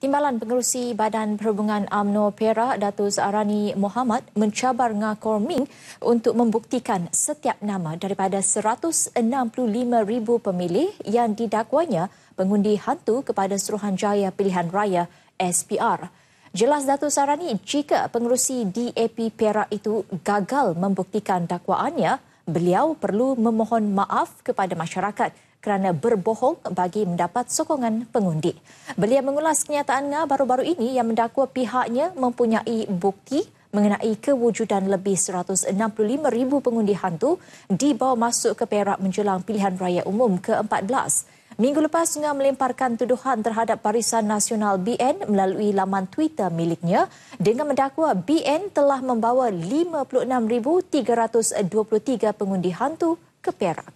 Timbalan Pengerusi Badan Perhubungan Amno Perak, Datuk Zarani Muhammad mencabar Ngakor Ming untuk membuktikan setiap nama daripada 165,000 pemilih yang didakwanya pengundi hantu kepada Suruhanjaya Pilihan Raya SPR. Jelas Datuk Sarani, jika pengerusi DAP Perak itu gagal membuktikan dakwaannya, beliau perlu memohon maaf kepada masyarakat kerana berbohong bagi mendapat sokongan pengundi. Beliau mengulas kenyataannya baru-baru ini yang mendakwa pihaknya mempunyai bukti mengenai kewujudan lebih 165,000 pengundi hantu dibawa masuk ke Perak menjelang pilihan raya umum ke-14 Minggu lepas, Nga melemparkan tuduhan terhadap Barisan Nasional BN melalui laman Twitter miliknya dengan mendakwa BN telah membawa 56,323 pengundi hantu ke Perak.